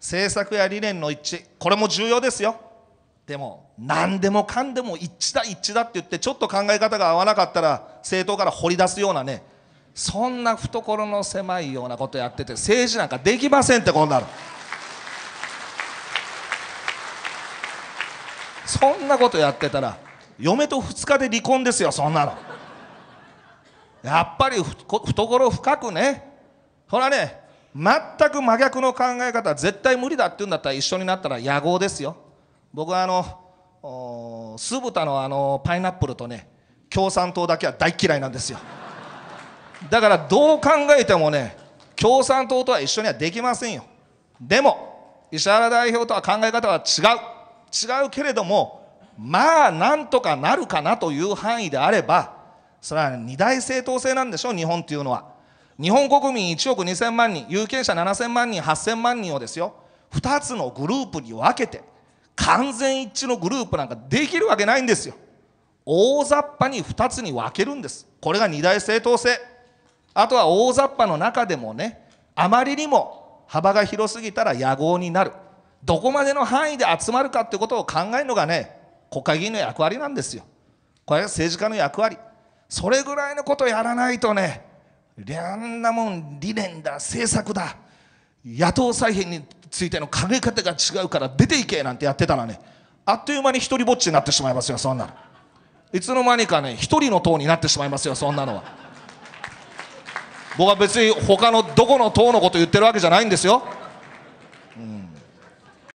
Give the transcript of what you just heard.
政策や理念の一致これも重要ですよでも何でもかんでも一致だ一致だって言ってちょっと考え方が合わなかったら政党から掘り出すようなねそんな懐の狭いようなことやってて政治なんかできませんってこんなのそんなことやってたら嫁と2日で離婚ですよそんなのやっぱり懐深くねほらね全く真逆の考え方絶対無理だって言うんだったら一緒になったら野合ですよ僕はあの酢豚のあのパイナップルとね共産党だけは大嫌いなんですよだからどう考えてもね共産党とは一緒にはできませんよでも石原代表とは考え方は違う違うけれどもまあなんとかなるかなという範囲であればそれは二大政党制なんでしょ日本っていうのは。日本国民1億2000万人、有権者7000万人、8000万人をですよ、2つのグループに分けて、完全一致のグループなんかできるわけないんですよ。大雑把に2つに分けるんです。これが二大政党制。あとは大雑把の中でもね、あまりにも幅が広すぎたら野合になる。どこまでの範囲で集まるかってことを考えるのがね、国会議員の役割なんですよ。これが政治家の役割。それぐらいのことをやらないとね、あんなもん理念だ政策だ野党再編についての考え方が違うから出ていけなんてやってたらねあっという間に一人ぼっちになってしまいますよそんなのいつの間にかね一人の党になってしまいますよそんなのは僕は別に他のどこの党のこと言ってるわけじゃないんですよ